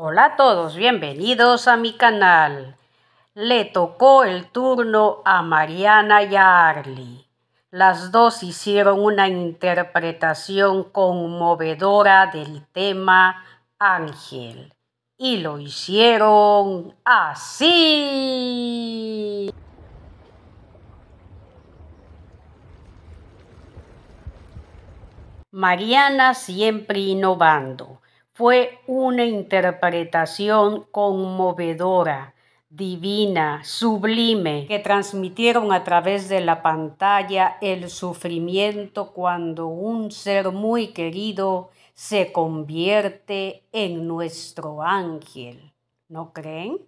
Hola a todos, bienvenidos a mi canal. Le tocó el turno a Mariana y a Las dos hicieron una interpretación conmovedora del tema Ángel. Y lo hicieron así. Mariana siempre innovando fue una interpretación conmovedora, divina, sublime, que transmitieron a través de la pantalla el sufrimiento cuando un ser muy querido se convierte en nuestro ángel. ¿No creen?